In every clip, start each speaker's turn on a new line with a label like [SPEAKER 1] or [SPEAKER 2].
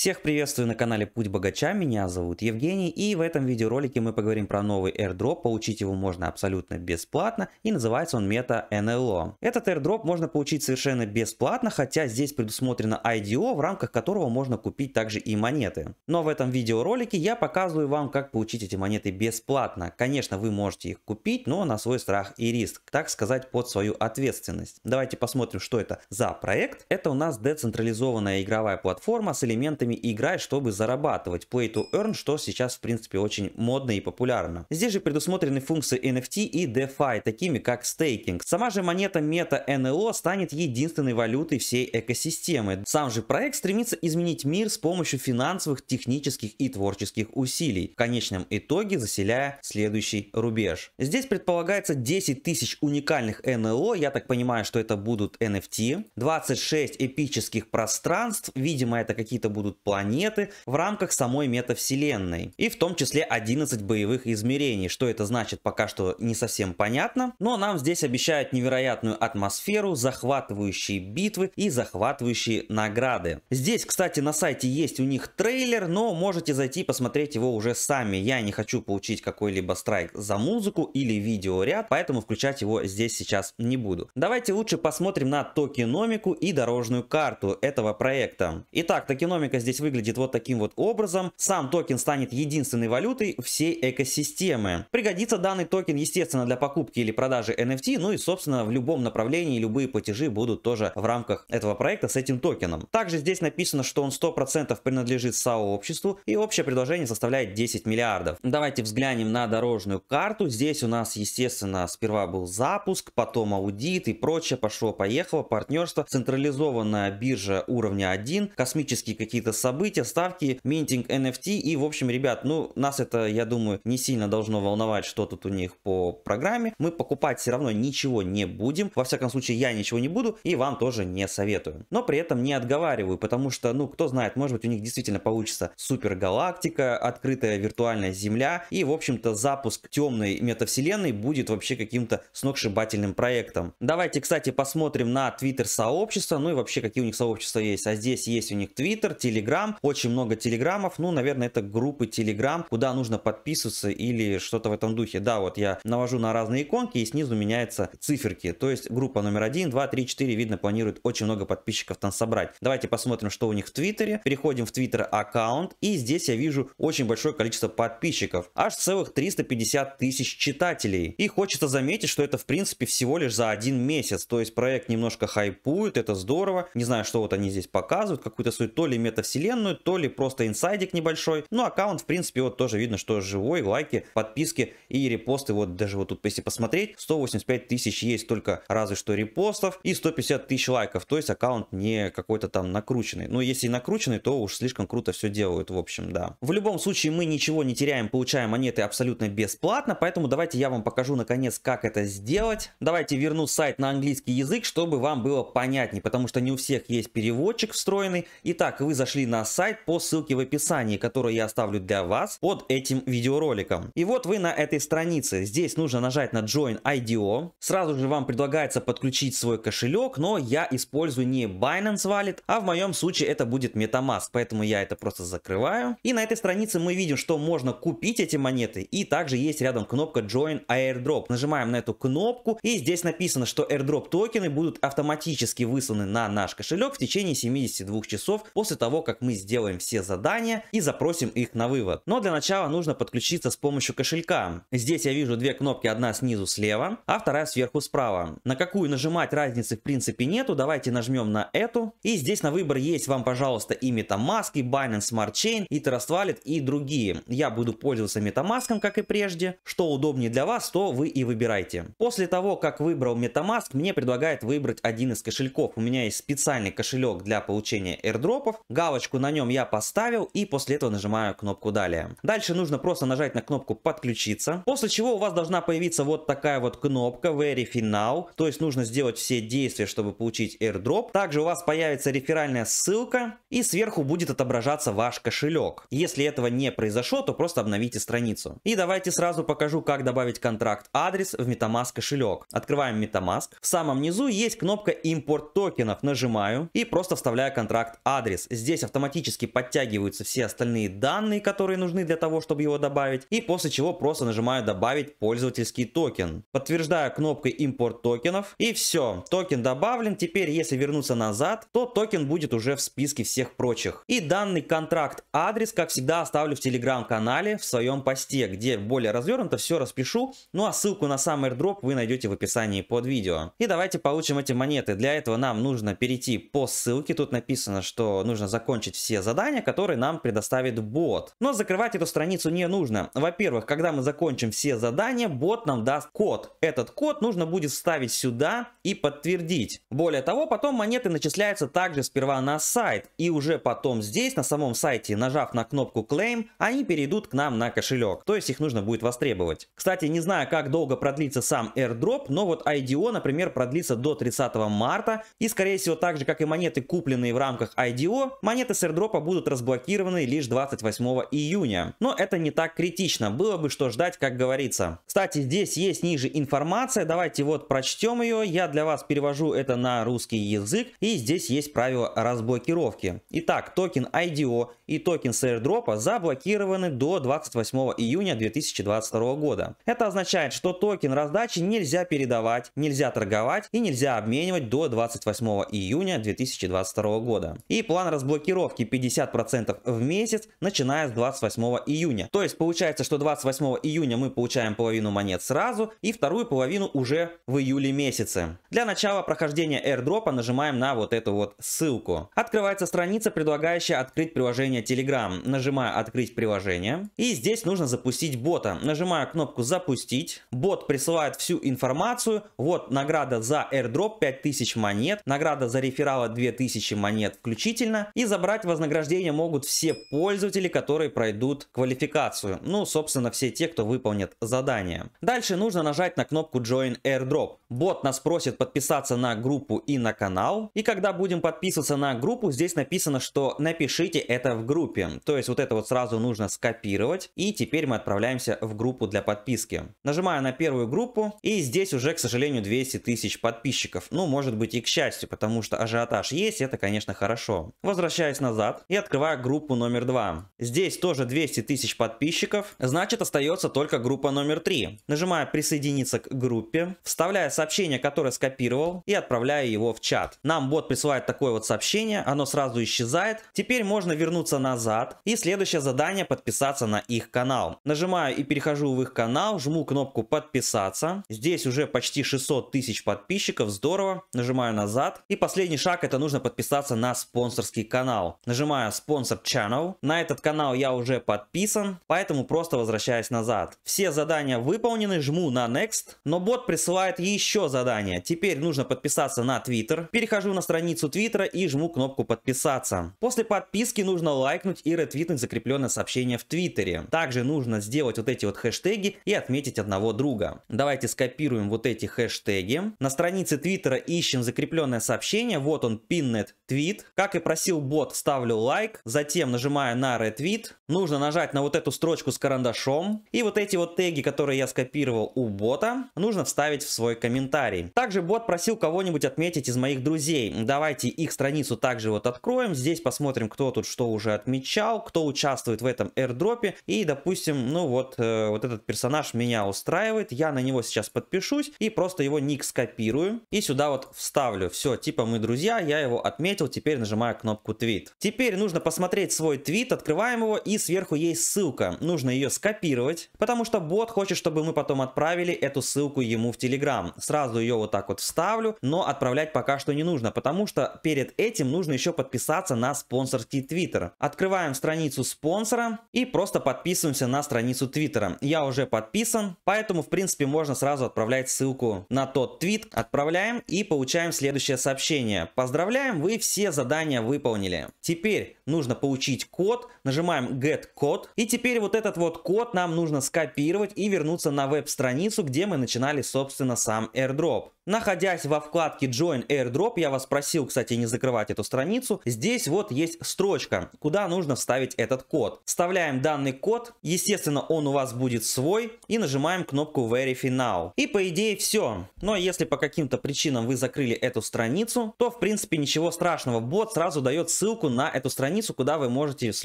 [SPEAKER 1] Всех приветствую на канале Путь Богача, меня зовут Евгений и в этом видеоролике мы поговорим про новый airdrop, получить его можно абсолютно бесплатно и называется он Meta NLO. Этот airdrop можно получить совершенно бесплатно, хотя здесь предусмотрено IDO, в рамках которого можно купить также и монеты. Но в этом видеоролике я показываю вам, как получить эти монеты бесплатно. Конечно, вы можете их купить, но на свой страх и риск, так сказать, под свою ответственность. Давайте посмотрим, что это за проект. Это у нас децентрализованная игровая платформа с элементами инструментами играть, чтобы зарабатывать. Play to Earn, что сейчас, в принципе, очень модно и популярно. Здесь же предусмотрены функции NFT и DeFi, а, такими как стейкинг. Сама же монета Meta NLO станет единственной валютой всей экосистемы. Сам же проект стремится изменить мир с помощью финансовых, технических и творческих усилий, в конечном итоге заселяя следующий рубеж. Здесь предполагается 10 тысяч уникальных НЛО, я так понимаю, что это будут NFT, 26 эпических пространств, видимо это какие-то будут планеты в рамках самой метавселенной. И в том числе 11 боевых измерений. Что это значит, пока что не совсем понятно. Но нам здесь обещают невероятную атмосферу, захватывающие битвы и захватывающие награды. Здесь, кстати, на сайте есть у них трейлер, но можете зайти посмотреть его уже сами. Я не хочу получить какой-либо страйк за музыку или видеоряд, поэтому включать его здесь сейчас не буду. Давайте лучше посмотрим на токеномику и дорожную карту этого проекта. Итак, токеномика здесь здесь выглядит вот таким вот образом. Сам токен станет единственной валютой всей экосистемы. Пригодится данный токен, естественно, для покупки или продажи NFT, ну и, собственно, в любом направлении любые платежи будут тоже в рамках этого проекта с этим токеном. Также здесь написано, что он 100% принадлежит сообществу и общее предложение составляет 10 миллиардов. Давайте взглянем на дорожную карту. Здесь у нас, естественно, сперва был запуск, потом аудит и прочее. Пошло-поехало. Партнерство, централизованная биржа уровня 1, космические какие-то события, ставки, минтинг NFT. И, в общем, ребят, ну, нас это, я думаю, не сильно должно волновать, что тут у них по программе. Мы покупать все равно ничего не будем. Во всяком случае, я ничего не буду и вам тоже не советую. Но при этом не отговариваю, потому что, ну, кто знает, может быть, у них действительно получится супергалактика, открытая виртуальная Земля. И, в общем-то, запуск темной метавселенной будет вообще каким-то сногсшибательным проектом. Давайте, кстати, посмотрим на твиттер сообщества, ну и вообще, какие у них сообщества есть. А здесь есть у них твиттер, телеграм, Telegram. Очень много телеграммов. Ну, наверное, это группы телеграм, куда нужно подписываться или что-то в этом духе. Да, вот я навожу на разные иконки и снизу меняются циферки. То есть группа номер 1, 2, 3, 4, видно, планирует очень много подписчиков там собрать. Давайте посмотрим, что у них в Твиттере. Переходим в Твиттер аккаунт. И здесь я вижу очень большое количество подписчиков. Аж целых 350 тысяч читателей. И хочется заметить, что это в принципе всего лишь за один месяц. То есть проект немножко хайпует, это здорово. Не знаю, что вот они здесь показывают, какую-то свою то ли метавселенную, вселенную, то ли просто инсайдик небольшой. Ну, аккаунт, в принципе, вот тоже видно, что живой, лайки, подписки и репосты. Вот даже вот тут, если посмотреть, 185 тысяч есть только разве что репостов и 150 тысяч лайков. То есть аккаунт не какой-то там накрученный. Но ну, если накрученный, то уж слишком круто все делают, в общем, да. В любом случае мы ничего не теряем, получаем монеты абсолютно бесплатно, поэтому давайте я вам покажу наконец, как это сделать. Давайте верну сайт на английский язык, чтобы вам было понятнее, потому что не у всех есть переводчик встроенный. Итак, вы зашли на сайт по ссылке в описании, которую я оставлю для вас под этим видеороликом. И вот вы на этой странице. Здесь нужно нажать на Join IDO. Сразу же вам предлагается подключить свой кошелек, но я использую не Binance Wallet, а в моем случае это будет MetaMask, поэтому я это просто закрываю. И на этой странице мы видим, что можно купить эти монеты, и также есть рядом кнопка Join Airdrop. Нажимаем на эту кнопку, и здесь написано, что Airdrop токены будут автоматически высланы на наш кошелек в течение 72 часов после того, как как мы сделаем все задания и запросим их на вывод. Но для начала нужно подключиться с помощью кошелька. Здесь я вижу две кнопки, одна снизу слева, а вторая сверху справа. На какую нажимать разницы в принципе нету, давайте нажмем на эту. И здесь на выбор есть вам, пожалуйста, и MetaMask, и Binance Smart Chain, и Trust Wallet, и другие. Я буду пользоваться MetaMask, как и прежде. Что удобнее для вас, то вы и выбирайте. После того, как выбрал MetaMask, мне предлагает выбрать один из кошельков. У меня есть специальный кошелек для получения airdropов. Галочка галочку на нем я поставил и после этого нажимаю кнопку «Далее». Дальше нужно просто нажать на кнопку «Подключиться», после чего у вас должна появиться вот такая вот кнопка «Verify Now», то есть нужно сделать все действия, чтобы получить airdrop. Также у вас появится реферальная ссылка и сверху будет отображаться ваш кошелек. Если этого не произошло, то просто обновите страницу. И давайте сразу покажу, как добавить контракт-адрес в MetaMask кошелек. Открываем MetaMask. В самом низу есть кнопка import токенов». Нажимаю и просто вставляю контракт-адрес. Здесь автоматически подтягиваются все остальные данные, которые нужны для того, чтобы его добавить, и после чего просто нажимаю добавить пользовательский токен. Подтверждаю кнопкой импорт токенов, и все, токен добавлен. Теперь, если вернуться назад, то токен будет уже в списке всех прочих. И данный контракт адрес, как всегда, оставлю в телеграм-канале в своем посте, где более развернуто все распишу, ну а ссылку на сам airdrop вы найдете в описании под видео. И давайте получим эти монеты. Для этого нам нужно перейти по ссылке, тут написано, что нужно закончить закончить все задания, которые нам предоставит бот. Но закрывать эту страницу не нужно. Во-первых, когда мы закончим все задания, бот нам даст код. Этот код нужно будет вставить сюда и подтвердить. Более того, потом монеты начисляются также сперва на сайт. И уже потом здесь, на самом сайте, нажав на кнопку Claim, они перейдут к нам на кошелек. То есть их нужно будет востребовать. Кстати, не знаю, как долго продлится сам airdrop, но вот IDO, например, продлится до 30 марта. И, скорее всего, так же, как и монеты, купленные в рамках IDO, монеты Предметы с airdropа будут разблокированы лишь 28 июня. Но это не так критично, было бы что ждать, как говорится. Кстати, здесь есть ниже информация, давайте вот прочтем ее. Я для вас перевожу это на русский язык. И здесь есть правило разблокировки. Итак, токен IDO и токен с airdrop заблокированы до 28 июня 2022 года. Это означает, что токен раздачи нельзя передавать, нельзя торговать и нельзя обменивать до 28 июня 2022 года. И план разблокировки 50% в месяц, начиная с 28 июня. То есть получается, что 28 июня мы получаем половину монет сразу и вторую половину уже в июле месяце. Для начала прохождения airdrop нажимаем на вот эту вот ссылку. Открывается страница, предлагающая открыть приложение приложение Telegram нажимаю «Открыть приложение». И здесь нужно запустить бота. Нажимаю кнопку «Запустить». Бот присылает всю информацию. Вот награда за airdrop 5000 монет, награда за реферала 2000 монет включительно. И забрать вознаграждение могут все пользователи, которые пройдут квалификацию. Ну, собственно, все те, кто выполнит задание. Дальше нужно нажать на кнопку «Join airdrop». Бот нас просит подписаться на группу и на канал. И когда будем подписываться на группу, здесь написано, что напишите это в группе. То есть вот это вот сразу нужно скопировать. И теперь мы отправляемся в группу для подписки. Нажимаю на первую группу. И здесь уже, к сожалению, 200 тысяч подписчиков. Ну, может быть и к счастью, потому что ажиотаж есть, это, конечно, хорошо. Возвращаюсь назад и открываю группу номер 2. Здесь тоже 200 тысяч подписчиков. Значит, остается только группа номер 3. Нажимаю присоединиться к группе. Вставляю сообщение, которое скопировал. И отправляю его в чат. Нам бот присылает такое вот сообщение. Оно сразу исчезает. Теперь можно вернуться назад. И следующее задание подписаться на их канал. Нажимаю и перехожу в их канал, жму кнопку подписаться. Здесь уже почти 600 тысяч подписчиков, здорово. Нажимаю назад. И последний шаг это нужно подписаться на спонсорский канал. Нажимаю спонсор channel. На этот канал я уже подписан, поэтому просто возвращаюсь назад. Все задания выполнены, жму на next. Но бот присылает еще задание. Теперь нужно подписаться на Twitter. Перехожу на страницу Твиттера и жму кнопку подписаться. После подписки нужно лайкнуть и ретвитнуть закрепленное сообщение в Твиттере. Также нужно сделать вот эти вот хэштеги и отметить одного друга. Давайте скопируем вот эти хэштеги. На странице Твиттера ищем закрепленное сообщение. Вот он, pinnet твит. Как и просил бот, ставлю лайк. Затем нажимаю на ретвит. Нужно нажать на вот эту строчку с карандашом. И вот эти вот теги, которые я скопировал у бота, нужно вставить в свой комментарий. Также бот просил кого-нибудь отметить из моих друзей. Давайте их страницу также вот откроем. Здесь посмотрим, кто тут что уже уже отмечал, кто участвует в этом airdropе. И, допустим, ну вот, э, вот этот персонаж меня устраивает, я на него сейчас подпишусь и просто его ник скопирую и сюда вот вставлю. Все, типа мы друзья, я его отметил, теперь нажимаю кнопку твит. Теперь нужно посмотреть свой твит, открываем его и сверху есть ссылка. Нужно ее скопировать, потому что бот хочет, чтобы мы потом отправили эту ссылку ему в Telegram. Сразу ее вот так вот вставлю, но отправлять пока что не нужно, потому что перед этим нужно еще подписаться на спонсорский твиттер. Открываем страницу спонсора и просто подписываемся на страницу Твиттера. Я уже подписан, поэтому, в принципе, можно сразу отправлять ссылку на тот твит. Отправляем и получаем следующее сообщение. Поздравляем, вы все задания выполнили. Теперь нужно получить код, нажимаем Get Code. И теперь вот этот вот код нам нужно скопировать и вернуться на веб-страницу, где мы начинали, собственно, сам airdrop. Находясь во вкладке Join AirDrop, я вас просил, кстати, не закрывать эту страницу, здесь вот есть строчка, куда нужно вставить этот код. Вставляем данный код, естественно, он у вас будет свой, и нажимаем кнопку Verify Now. И по идее все. Но если по каким-то причинам вы закрыли эту страницу, то в принципе ничего страшного, бот сразу дает ссылку на эту страницу, куда вы можете с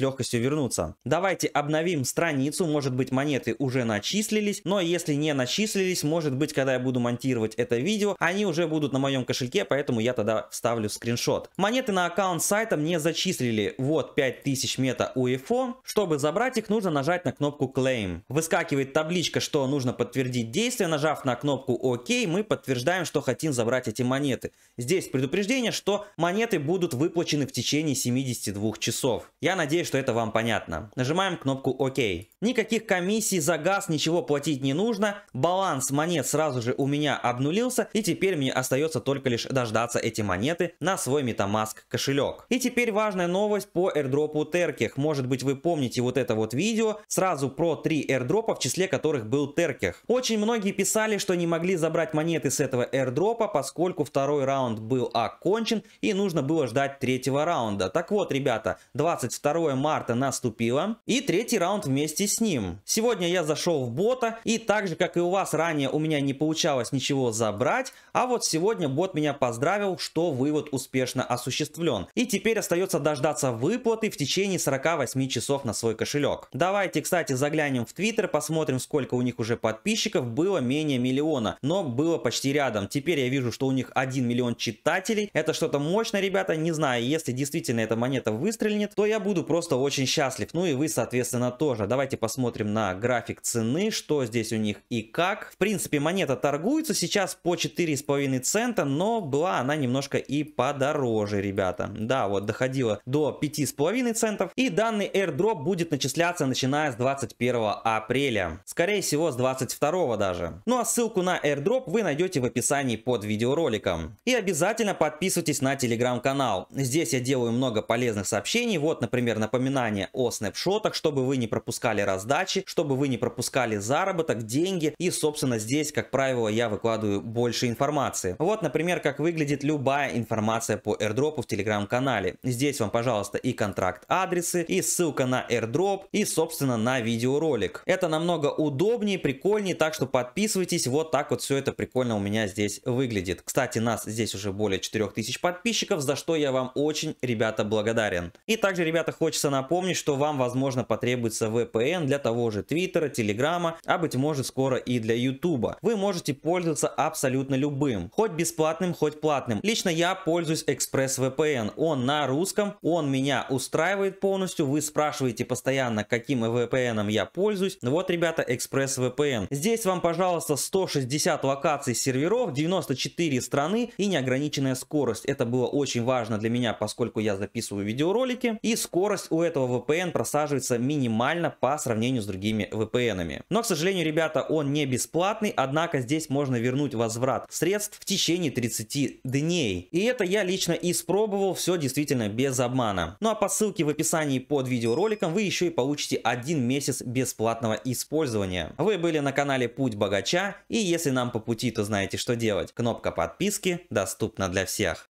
[SPEAKER 1] легкостью вернуться. Давайте обновим страницу, может быть монеты уже начислились, но если не начислились, может быть когда я буду монтировать это видео, они уже будут на моем кошельке, поэтому я тогда вставлю скриншот. Монеты на аккаунт сайта мне зачислили вот 5000 мета UFO. Чтобы забрать их, нужно нажать на кнопку Claim. Выскакивает табличка, что нужно подтвердить действие. Нажав на кнопку ОК, мы подтверждаем, что хотим забрать эти монеты. Здесь предупреждение, что монеты будут выплачены в течение 72 часов. Я надеюсь, что это вам понятно. Нажимаем кнопку ОК. Никаких комиссий за газ, ничего платить не нужно. Баланс монет сразу же у меня обнулился, и теперь мне остается только лишь дождаться эти монеты на свой MetaMask кошелек. И теперь важная новость по airdropу Терких. Может быть вы помните вот это вот видео сразу про три airdropа, в числе которых был Терких. Очень многие писали, что не могли забрать монеты с этого airdropа, поскольку второй раунд был окончен и нужно было ждать третьего раунда. Так вот, ребята, 22 марта наступило и третий раунд вместе с ним. Сегодня я зашел в бота и так же, как и у вас ранее у меня не получалось ничего забрать, писать, а вот сегодня бот меня поздравил, что вывод успешно осуществлен. И теперь остается дождаться выплаты в течение 48 часов на свой кошелек. Давайте, кстати, заглянем в Твиттер, посмотрим, сколько у них уже подписчиков. Было менее миллиона, но было почти рядом. Теперь я вижу, что у них 1 миллион читателей. Это что-то мощное, ребята, не знаю, если действительно эта монета выстрелит, то я буду просто очень счастлив. Ну и вы, соответственно, тоже. Давайте посмотрим на график цены, что здесь у них и как. В принципе, монета торгуется сейчас по 4 4,5 цента, но была она немножко и подороже, ребята. Да, вот доходила до 5,5 центов. И данный airdrop будет начисляться начиная с 21 апреля. Скорее всего, с 22 даже. Ну а ссылку на airdrop вы найдете в описании под видеороликом. И обязательно подписывайтесь на телеграм-канал. Здесь я делаю много полезных сообщений. Вот, например, напоминание о снэпшотах, чтобы вы не пропускали раздачи, чтобы вы не пропускали заработок, деньги. И, собственно, здесь, как правило, я выкладываю больше больше информации. Вот, например, как выглядит любая информация по airdrop в телеграм-канале. Здесь вам, пожалуйста, и контракт адресы, и ссылка на airdrop, и, собственно, на видеоролик. Это намного удобнее, прикольнее, так что подписывайтесь. Вот так вот все это прикольно у меня здесь выглядит. Кстати, нас здесь уже более 4000 подписчиков, за что я вам очень, ребята, благодарен. И также, ребята, хочется напомнить, что вам, возможно, потребуется VPN для того же Твиттера, Телеграма, а быть может скоро и для Ютуба. Вы можете пользоваться абсолютно любым. Хоть бесплатным, хоть платным. Лично я пользуюсь ExpressVPN. Он на русском, он меня устраивает полностью. Вы спрашиваете постоянно, каким VPN я пользуюсь. Ну вот, ребята, ExpressVPN. Здесь вам, пожалуйста, 160 локаций серверов, 94 страны и неограниченная скорость. Это было очень важно для меня, поскольку я записываю видеоролики. И скорость у этого VPN просаживается минимально по сравнению с другими VPN. -ами. Но, к сожалению, ребята, он не бесплатный, однако здесь можно вернуть возврат средств в течение 30 дней. И это я лично испробовал, все действительно без обмана. Ну а по ссылке в описании под видеороликом вы еще и получите один месяц бесплатного использования. Вы были на канале Путь Богача, и если нам по пути, то знаете, что делать. Кнопка подписки доступна для всех.